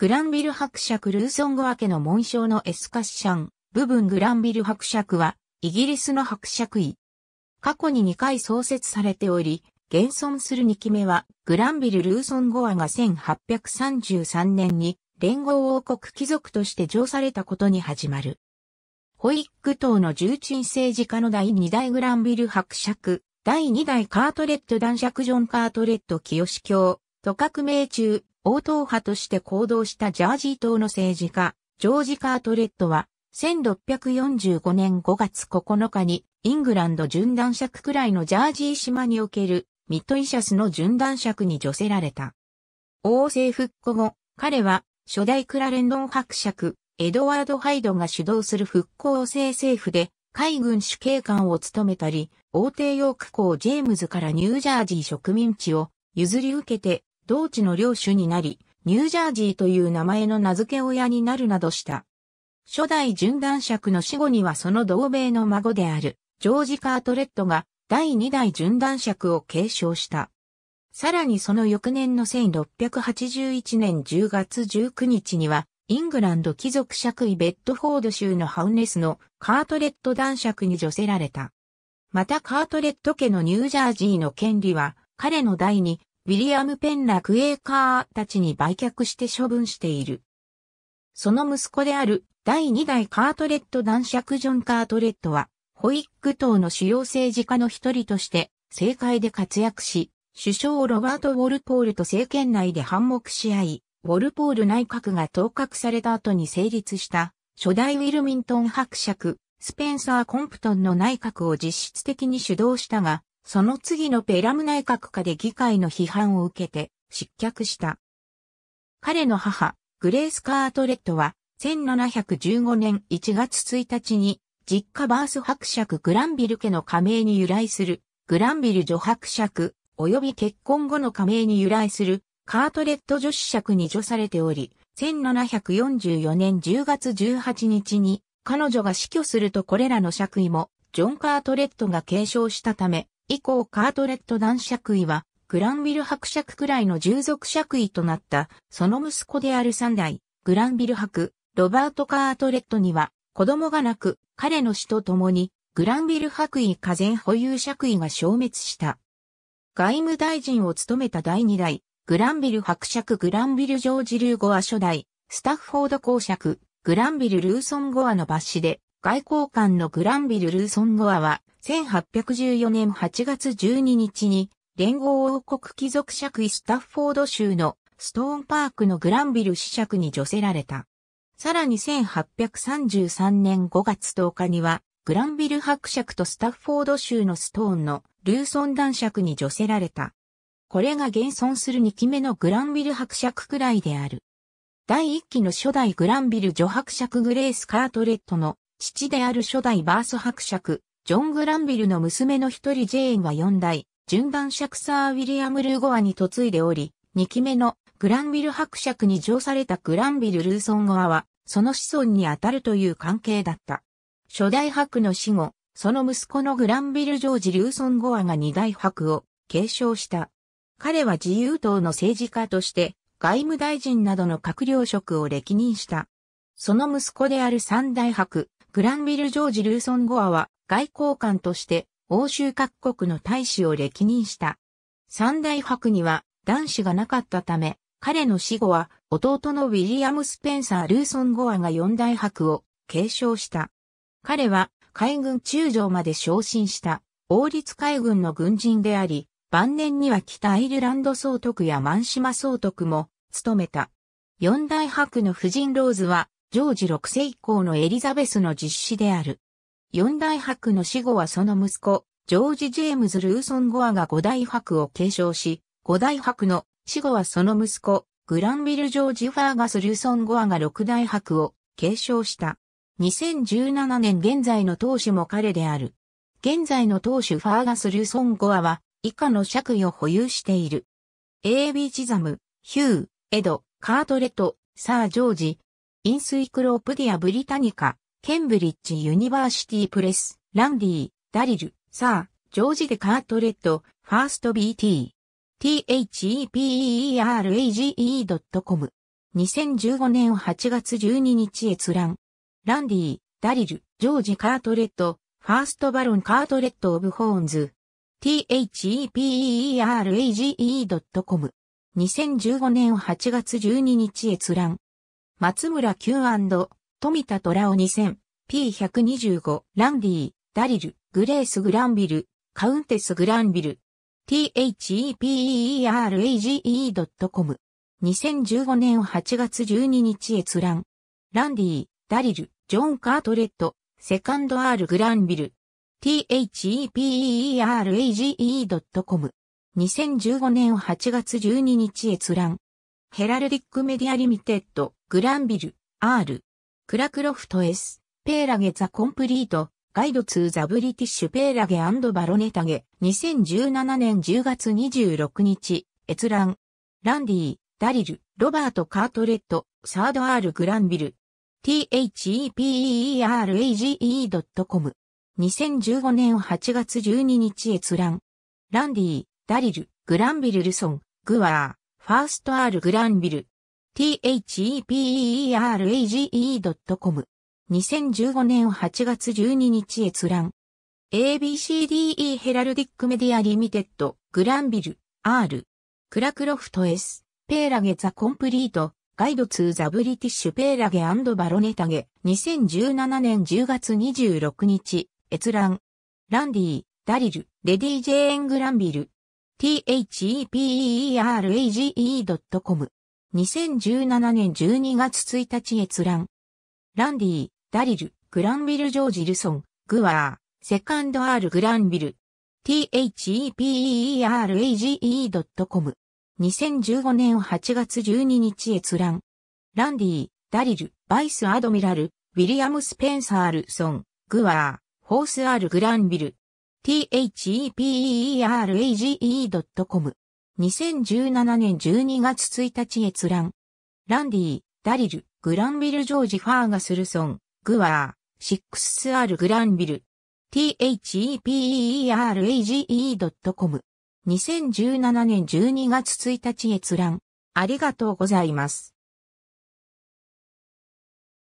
グランビル伯爵ルーソンゴア家の紋章のエスカッシャン、部分グランビル伯爵は、イギリスの伯爵位。過去に2回創設されており、現存する2期目は、グランビル・ルーソン・ゴアが1833年に、連合王国貴族として上されたことに始まる。ホイック党の重鎮政治家の第2代グランビル伯爵、第2代カートレット男爵ジョン・カートレット清教、と革命中、応答派として行動したジャージー島の政治家、ジョージ・カートレットは、1645年5月9日に、イングランド巡断尺くらいのジャージー島における、ミッドイシャスの巡断尺に除せられた。王政復古後、彼は、初代クラレンドン伯爵、エドワード・ハイドが主導する復興政政府で、海軍主警官を務めたり、王帝ヨーク校ジェームズからニュージャージー植民地を譲り受けて同地の領主になり、ニュージャージーという名前の名付け親になるなどした。初代純男爵の死後にはその同盟の孫である、ジョージ・カートレットが第二代純男爵を継承した。さらにその翌年の1681年10月19日には、イングランド貴族爵位ベッドフォード州のハウネスのカートレット男爵に除せられた。またカートレット家のニュージャージーの権利は、彼の代にウィリアム・ペンラ・クエーカーたちに売却して処分している。その息子である第2代カートレット男爵ジョン・カートレットは、ホイック党の主要政治家の一人として、政界で活躍し、首相ロバート・ウォルポールと政権内で反目し合い、ウォルポール内閣が当確された後に成立した初代ウィルミントン伯爵、スペンサー・コンプトンの内閣を実質的に主導したが、その次のペラム内閣下で議会の批判を受けて失脚した。彼の母、グレース・カートレットは、1715年1月1日に、実家バース伯爵グランビル家の加盟に由来する、グランビル女伯爵、及び結婚後の加盟に由来する、カートレット女子爵に除されており、1744年10月18日に、彼女が死去するとこれらの爵位も、ジョン・カートレットが継承したため、以降カートレット男爵位は、グランビル伯爵くらいの従属爵位となった、その息子である三代、グランビル伯、ロバート・カートレットには、子供がなく、彼の死と共に、グランビル伯位家前保有爵位が消滅した。外務大臣を務めた第二代、グランビル伯爵グランビルジョージ・ルーゴア初代、スタッフォード公爵、グランビル・ルーソン・ゴアの抜子で、外交官のグランビル・ルーソンゴアは、1814年8月12日に、連合王国貴族爵位スタッフォード州のストーンパークのグランビル子爵に除せられた。さらに1833年5月10日には、グランビル伯爵とスタッフォード州のストーンのルーソン男爵に除せられた。これが現存する2期目のグランビル伯爵くらいである。第1期の初代グランビル女伯爵グレース・カートレットの父である初代バース伯爵、ジョン・グランビルの娘の一人ジェーンは四代、順ャ爵サー・ウィリアム・ルーゴアに嫁いでおり、二期目のグランビル伯爵に乗されたグランビル・ルーソンゴアは、その子孫にあたるという関係だった。初代伯の死後、その息子のグランビル・ジョージ・ルーソン・ゴアが二代伯を継承した。彼は自由党の政治家として、外務大臣などの閣僚職を歴任した。その息子である三代伯、グランビル・ジョージ・ルーソン・ゴアは外交官として欧州各国の大使を歴任した。三大伯には男子がなかったため、彼の死後は弟のウィリアム・スペンサー・ルーソン・ゴアが四大伯を継承した。彼は海軍中将まで昇進した王立海軍の軍人であり、晩年には北アイルランド総督や満島総督も務めた。四大伯の夫人ローズはジョージ6世以降のエリザベスの実施である。四大伯の死後はその息子、ジョージ・ジェームズ・ルーソン・ゴアが五大伯を継承し、五大伯の死後はその息子、グランビル・ジョージ・ファーガス・ルーソン・ゴアが六大伯を継承した。2017年現在の当主も彼である。現在の当主ファーガス・ルーソン・ゴアは以下の借位を保有している。A.B. チザム、ヒュー、エド、カートレット、サー・ジョージ、インスイクロープディア・ブリタニカ、ケンブリッジ・ユニバーシティ・プレス、ランディ、ダリル、サー、ジョージ・デ・カートレット、ファースト BT、theperage.com。2015年8月12日閲覧。ランディ、ダリル、ジョージ・カートレット、ファーストバロン・カートレット・オブ・ホーンズ。theperage.com。2015年8月12日閲覧。松村 Q& 富田虎雄2000、P125、ランディ、ダリル、グレース・グランビル、カウンテス・グランビル、thepeerage.com。2015年8月12日閲覧。ランディ、ダリル、ジョン・カートレット、セカンド・アール・グランビル。thepeerage.com。2015年8月12日閲覧。ヘラルディック・メディア・リミテッド。グランビル、R。クラクロフト S。ペーラゲザコンプリート。ガイドツーザブリティッシュペーラゲバロネタゲ。2017年10月26日。閲覧。ランディ、ダリル、ロバート・カートレット、サード・アール・グランビル。theperage.com。2015年8月12日閲覧。ランディ、ダリル、グランビル・ルソン、グワー、ファースト・アール・グランビル。theperage.com。2015年8月12日閲覧。ABCDE ヘラルディックメディアリミテッド、グランビル、R。クラクロフト S、ペーラゲザコンプリート、ガイドツーザブリティッシュペーラゲバロネタゲ、2017年10月26日、閲覧。ランディ、ダリル、レディ・ジェーン・グランビル。theperage.com 2017年12月1日閲覧。ランディ、ダリル、グランビル・ジョージ・ルソン、グワー、セカンド・アール・グランビル。thepeerage.com。2015年8月12日閲覧。ランディ、ダリル、バイス・アドミラル、ウィリアム・スペンサー・ルソン、グワー、ホース・アール・グランビル。thepeerage.com。2017年12月1日閲覧。ランディ、ダリル、グランビル・ジョージ・ファーガスルソン、グワー、シックス・スアール・グランビル、theperage.com。2017年12月1日閲覧。ありがとうございます。